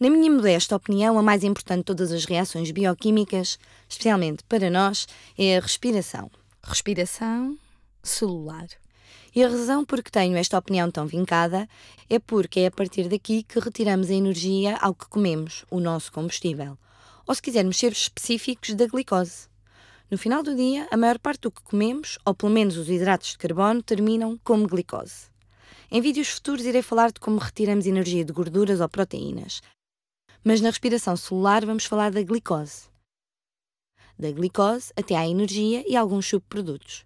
Na minha modesta opinião, a mais importante de todas as reações bioquímicas, especialmente para nós, é a respiração. Respiração celular. E a razão por que tenho esta opinião tão vincada é porque é a partir daqui que retiramos a energia ao que comemos, o nosso combustível. Ou se quisermos ser específicos, da glicose. No final do dia, a maior parte do que comemos, ou pelo menos os hidratos de carbono, terminam como glicose. Em vídeos futuros irei falar de como retiramos energia de gorduras ou proteínas, mas na respiração celular vamos falar da glicose. Da glicose até à energia e alguns subprodutos.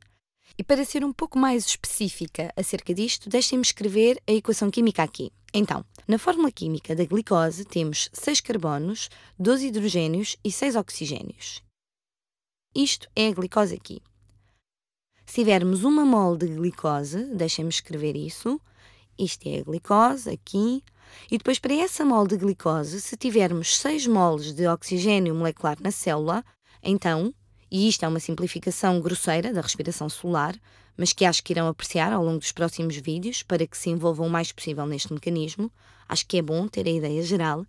E para ser um pouco mais específica acerca disto, deixem-me escrever a equação química aqui. Então, na fórmula química da glicose temos 6 carbonos, 12 hidrogênios e 6 oxigênios. Isto é a glicose aqui. Se tivermos uma mol de glicose, deixem-me escrever isso, isto é a glicose aqui, e depois, para essa mol de glicose, se tivermos 6 moles de oxigênio molecular na célula, então, e isto é uma simplificação grosseira da respiração solar, mas que acho que irão apreciar ao longo dos próximos vídeos para que se envolvam o mais possível neste mecanismo, acho que é bom ter a ideia geral.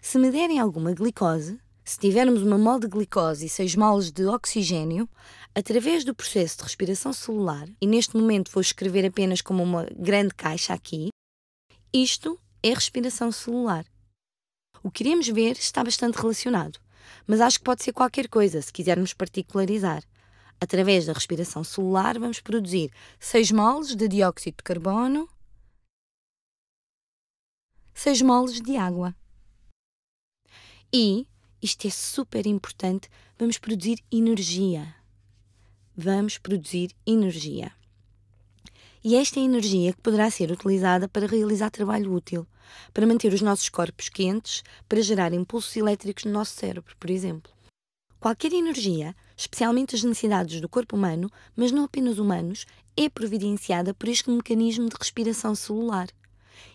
Se me derem alguma glicose, se tivermos uma mol de glicose e 6 moles de oxigênio, através do processo de respiração celular, e neste momento vou escrever apenas como uma grande caixa aqui, isto é a respiração celular. O que iremos ver está bastante relacionado, mas acho que pode ser qualquer coisa se quisermos particularizar. Através da respiração celular, vamos produzir 6 moles de dióxido de carbono, 6 moles de água. E, isto é super importante, vamos produzir energia. Vamos produzir energia. E esta é a energia que poderá ser utilizada para realizar trabalho útil, para manter os nossos corpos quentes, para gerar impulsos elétricos no nosso cérebro, por exemplo. Qualquer energia, especialmente as necessidades do corpo humano, mas não apenas humanos, é providenciada por este mecanismo de respiração celular.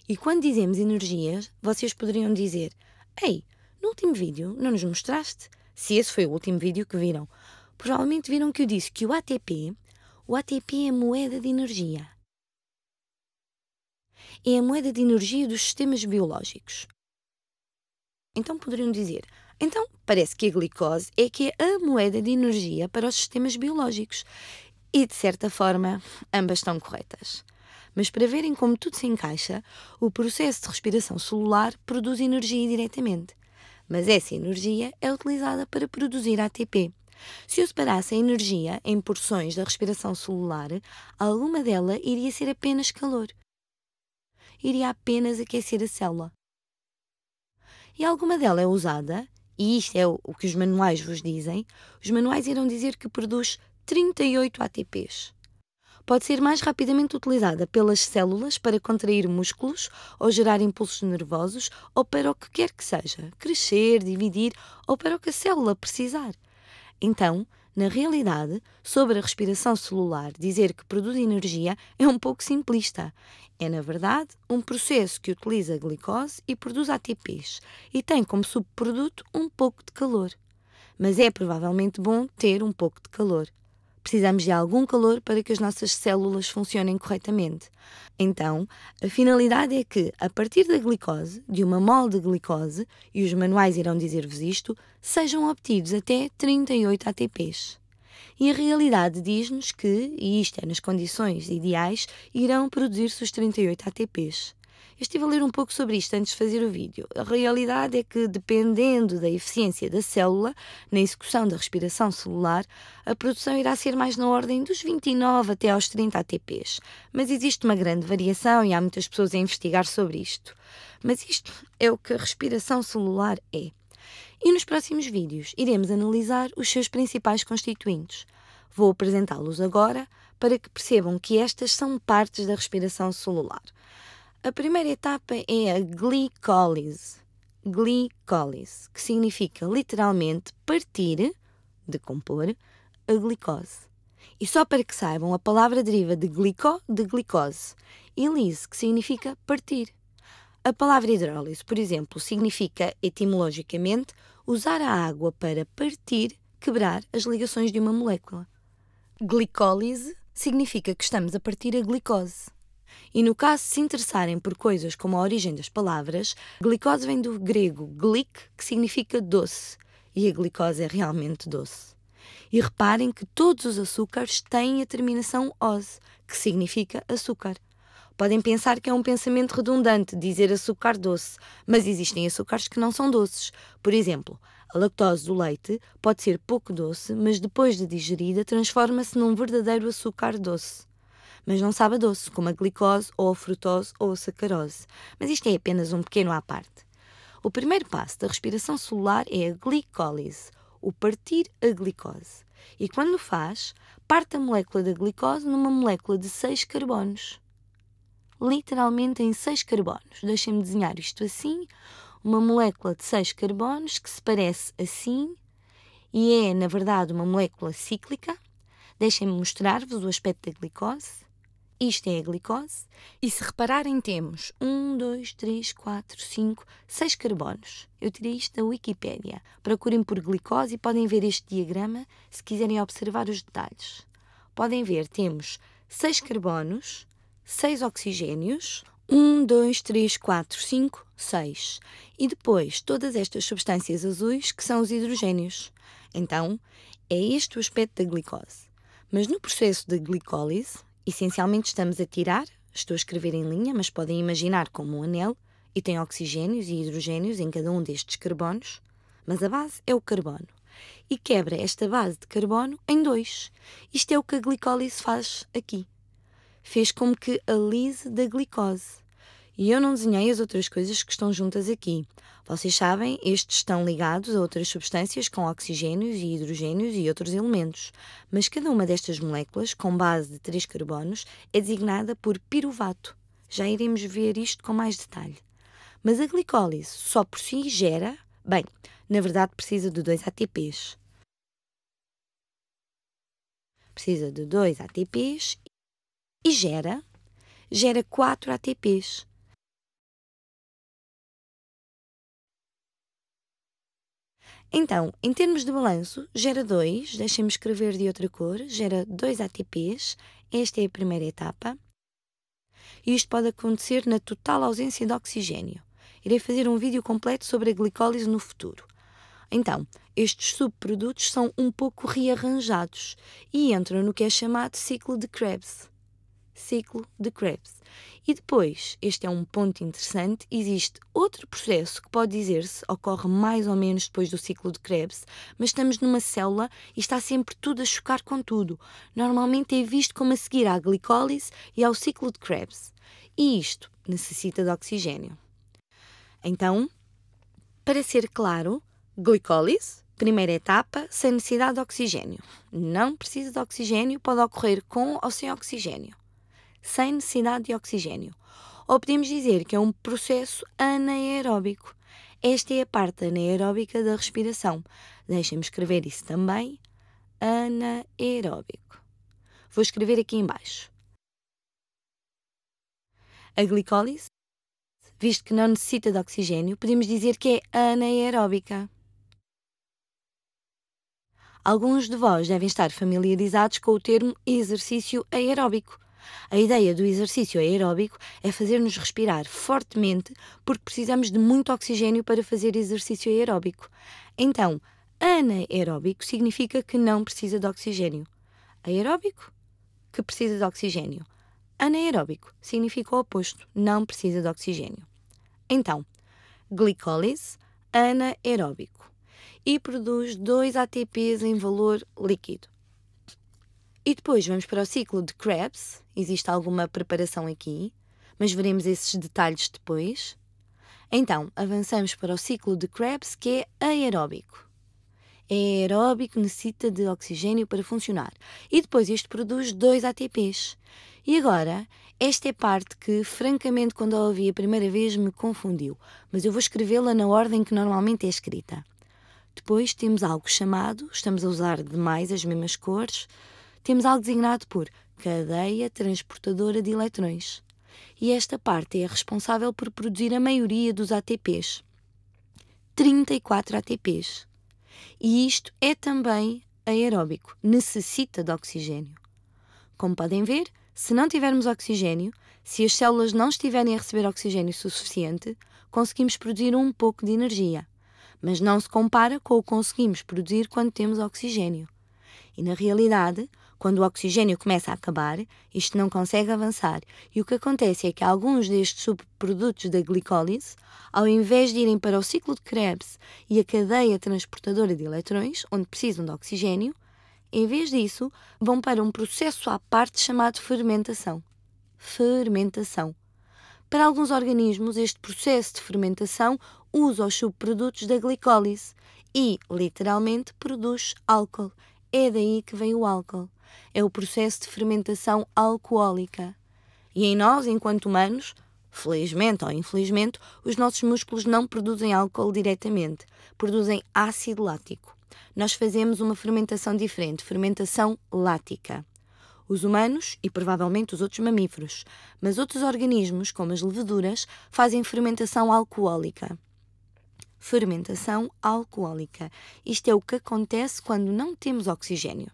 E quando dizemos energias, vocês poderiam dizer: Ei, no último vídeo não nos mostraste? Se esse foi o último vídeo que viram, provavelmente viram que eu disse que o ATP, o ATP é a moeda de energia é a moeda de energia dos sistemas biológicos. Então poderiam dizer: então parece que a glicose é que é a moeda de energia para os sistemas biológicos. E de certa forma, ambas estão corretas. Mas para verem como tudo se encaixa, o processo de respiração celular produz energia diretamente. Mas essa energia é utilizada para produzir ATP. Se eu separasse a energia em porções da respiração celular, alguma dela iria ser apenas calor iria apenas aquecer a célula. E alguma dela é usada, e isto é o que os manuais vos dizem, os manuais irão dizer que produz 38 ATPs. Pode ser mais rapidamente utilizada pelas células para contrair músculos ou gerar impulsos nervosos ou para o que quer que seja, crescer, dividir ou para o que a célula precisar. Então, na realidade, sobre a respiração celular, dizer que produz energia é um pouco simplista. É, na verdade, um processo que utiliza glicose e produz ATPs e tem como subproduto um pouco de calor. Mas é provavelmente bom ter um pouco de calor. Precisamos de algum calor para que as nossas células funcionem corretamente. Então, a finalidade é que, a partir da glicose, de uma mol de glicose, e os manuais irão dizer-vos isto, sejam obtidos até 38 ATPs. E a realidade diz-nos que, e isto é nas condições ideais, irão produzir-se os 38 ATPs. Eu estive a ler um pouco sobre isto antes de fazer o vídeo. A realidade é que, dependendo da eficiência da célula na execução da respiração celular, a produção irá ser mais na ordem dos 29 até aos 30 ATPs. Mas existe uma grande variação e há muitas pessoas a investigar sobre isto. Mas isto é o que a respiração celular é. E nos próximos vídeos iremos analisar os seus principais constituintes. Vou apresentá-los agora para que percebam que estas são partes da respiração celular. A primeira etapa é a glicólise. Glicólise, que significa literalmente partir, decompor, a glicose. E só para que saibam, a palavra deriva de glico, de glicose, e lise, que significa partir. A palavra hidrólise, por exemplo, significa, etimologicamente, usar a água para partir, quebrar as ligações de uma molécula. Glicólise significa que estamos a partir a glicose. E no caso se interessarem por coisas como a origem das palavras, glicose vem do grego glic, que significa doce, e a glicose é realmente doce. E reparem que todos os açúcares têm a terminação ose, que significa açúcar. Podem pensar que é um pensamento redundante dizer açúcar doce, mas existem açúcares que não são doces. Por exemplo, a lactose do leite pode ser pouco doce, mas depois de digerida transforma-se num verdadeiro açúcar doce mas não sabe a doce, como a glicose ou a frutose ou a sacarose. Mas isto é apenas um pequeno à parte. O primeiro passo da respiração celular é a glicólise, o partir a glicose. E quando faz, parte a molécula da glicose numa molécula de seis carbonos. Literalmente em seis carbonos. Deixem-me desenhar isto assim. Uma molécula de seis carbonos que se parece assim e é, na verdade, uma molécula cíclica. Deixem-me mostrar-vos o aspecto da glicose. Isto é a glicose. E se repararem, temos 1, 2, 3, 4, 5, 6 carbonos. Eu tirei isto da Wikipédia. Procurem por glicose e podem ver este diagrama se quiserem observar os detalhes. Podem ver, temos 6 carbonos, 6 oxigênios. 1, 2, 3, 4, 5, 6. E depois todas estas substâncias azuis que são os hidrogênios. Então, é este o aspecto da glicose. Mas no processo de glicólise, Essencialmente estamos a tirar, estou a escrever em linha, mas podem imaginar como um anel e tem oxigênios e hidrogênios em cada um destes carbonos, mas a base é o carbono. E quebra esta base de carbono em dois. Isto é o que a glicólise faz aqui. Fez como que alise da glicose. E eu não desenhei as outras coisas que estão juntas aqui. Vocês sabem, estes estão ligados a outras substâncias com oxigênios e hidrogênios e outros elementos. Mas cada uma destas moléculas, com base de três carbonos, é designada por piruvato. Já iremos ver isto com mais detalhe. Mas a glicólise só por si gera, bem, na verdade precisa de dois ATPs. Precisa de dois ATPs e gera, gera quatro ATPs. Então, em termos de balanço, gera 2, deixem-me escrever de outra cor, gera 2 ATPs, esta é a primeira etapa. E isto pode acontecer na total ausência de oxigênio. Irei fazer um vídeo completo sobre a glicólise no futuro. Então, estes subprodutos são um pouco rearranjados e entram no que é chamado ciclo de Krebs. Ciclo de Krebs. E depois, este é um ponto interessante, existe outro processo que pode dizer-se ocorre mais ou menos depois do ciclo de Krebs, mas estamos numa célula e está sempre tudo a chocar com tudo. Normalmente é visto como a seguir à glicólise e ao ciclo de Krebs. E isto necessita de oxigênio. Então, para ser claro, glicólise, primeira etapa, sem necessidade de oxigênio. Não precisa de oxigênio, pode ocorrer com ou sem oxigênio sem necessidade de oxigênio. Ou podemos dizer que é um processo anaeróbico. Esta é a parte anaeróbica da respiração. Deixem-me escrever isso também. Anaeróbico. Vou escrever aqui embaixo. A glicólise, visto que não necessita de oxigênio, podemos dizer que é anaeróbica. Alguns de vós devem estar familiarizados com o termo exercício aeróbico, a ideia do exercício aeróbico é fazer-nos respirar fortemente porque precisamos de muito oxigênio para fazer exercício aeróbico. Então, anaeróbico significa que não precisa de oxigênio. Aeróbico, que precisa de oxigênio. Anaeróbico significa o oposto, não precisa de oxigênio. Então, glicólise, anaeróbico, e produz 2 ATPs em valor líquido. E depois vamos para o ciclo de Krebs, existe alguma preparação aqui, mas veremos esses detalhes depois. Então, avançamos para o ciclo de Krebs, que é aeróbico. É aeróbico, necessita de oxigênio para funcionar. E depois isto produz dois ATPs. E agora, esta é parte que, francamente, quando a ouvi a primeira vez me confundiu, mas eu vou escrevê-la na ordem que normalmente é escrita. Depois temos algo chamado, estamos a usar demais as mesmas cores, temos algo designado por cadeia transportadora de eletrões. E esta parte é responsável por produzir a maioria dos ATPs. 34 ATPs. E isto é também aeróbico, necessita de oxigênio. Como podem ver, se não tivermos oxigênio, se as células não estiverem a receber oxigênio suficiente, conseguimos produzir um pouco de energia, mas não se compara com o que conseguimos produzir quando temos oxigênio. E na realidade, quando o oxigênio começa a acabar, isto não consegue avançar, e o que acontece é que alguns destes subprodutos da glicólise, ao invés de irem para o ciclo de Krebs e a cadeia transportadora de eletrões, onde precisam de oxigênio, em vez disso, vão para um processo à parte chamado fermentação. Fermentação. Para alguns organismos, este processo de fermentação usa os subprodutos da glicólise e, literalmente, produz álcool. É daí que vem o álcool é o processo de fermentação alcoólica. E em nós, enquanto humanos, felizmente ou infelizmente, os nossos músculos não produzem álcool diretamente, produzem ácido lático. Nós fazemos uma fermentação diferente, fermentação lática os humanos e provavelmente os outros mamíferos, mas outros organismos, como as leveduras, fazem fermentação alcoólica. Fermentação alcoólica. Isto é o que acontece quando não temos oxigênio.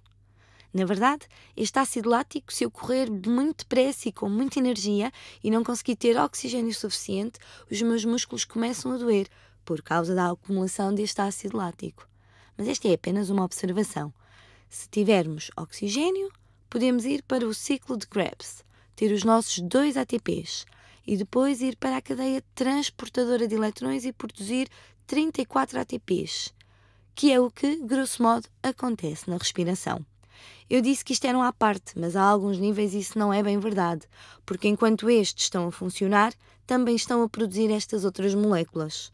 Na verdade, este ácido lático, se ocorrer muito depressa e com muita energia e não conseguir ter oxigênio suficiente, os meus músculos começam a doer por causa da acumulação deste ácido lático. Mas esta é apenas uma observação. Se tivermos oxigênio, podemos ir para o ciclo de Krebs, ter os nossos dois ATPs e depois ir para a cadeia transportadora de eletrões e produzir 34 ATPs, que é o que, grosso modo, acontece na respiração. Eu disse que isto era um à parte, mas a alguns níveis isso não é bem verdade, porque enquanto estes estão a funcionar, também estão a produzir estas outras moléculas.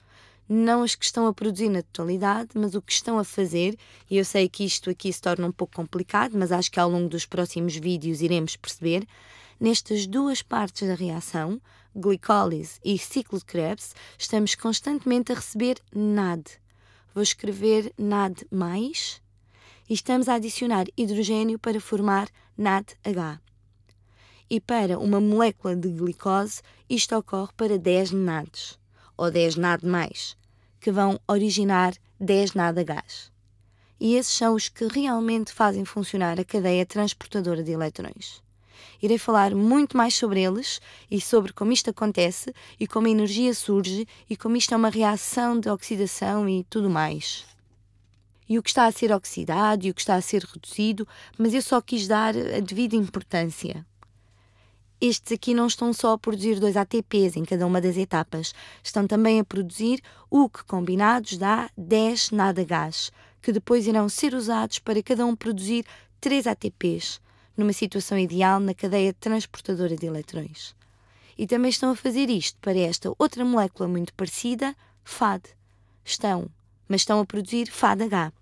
Não as que estão a produzir na totalidade, mas o que estão a fazer, e eu sei que isto aqui se torna um pouco complicado, mas acho que ao longo dos próximos vídeos iremos perceber, nestas duas partes da reação, glicólise e ciclo de Krebs, estamos constantemente a receber NAD. Vou escrever NAD mais e estamos a adicionar hidrogênio para formar NADH. E para uma molécula de glicose, isto ocorre para 10 NADs, ou 10 NAD+, que vão originar 10 NADHs. E esses são os que realmente fazem funcionar a cadeia transportadora de eletrões. Irei falar muito mais sobre eles e sobre como isto acontece e como a energia surge e como isto é uma reação de oxidação e tudo mais e o que está a ser oxidado e o que está a ser reduzido, mas eu só quis dar a devida importância. Estes aqui não estão só a produzir dois ATPs em cada uma das etapas, estão também a produzir o que combinados dá 10 nada gás, que depois irão ser usados para cada um produzir 3 ATPs, numa situação ideal na cadeia transportadora de eletrões. E também estão a fazer isto para esta outra molécula muito parecida, FAD. Estão, mas estão a produzir FADH.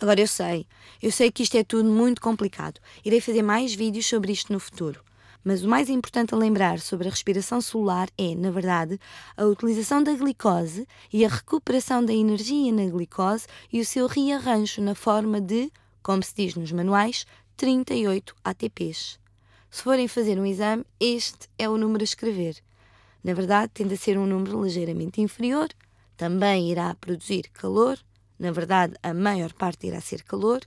Agora eu sei, eu sei que isto é tudo muito complicado. Irei fazer mais vídeos sobre isto no futuro. Mas o mais importante a lembrar sobre a respiração celular é, na verdade, a utilização da glicose e a recuperação da energia na glicose e o seu rearranjo na forma de, como se diz nos manuais, 38 ATPs. Se forem fazer um exame, este é o número a escrever. Na verdade, tende a ser um número ligeiramente inferior, também irá produzir calor na verdade, a maior parte irá ser calor,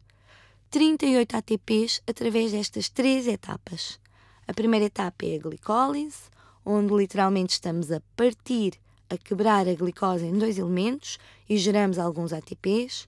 38 ATPs através destas três etapas. A primeira etapa é a glicólise, onde literalmente estamos a partir, a quebrar a glicose em dois elementos e geramos alguns ATPs,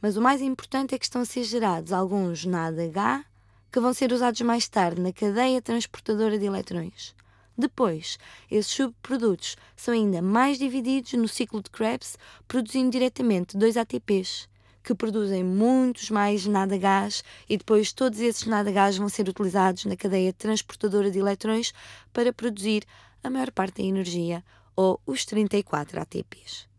mas o mais importante é que estão a ser gerados alguns NADH, que vão ser usados mais tarde na cadeia transportadora de eletrões. Depois, esses subprodutos são ainda mais divididos no ciclo de Krebs, produzindo diretamente dois ATPs, que produzem muitos mais gás e depois todos esses gás vão ser utilizados na cadeia transportadora de eletrões para produzir a maior parte da energia, ou os 34 ATPs.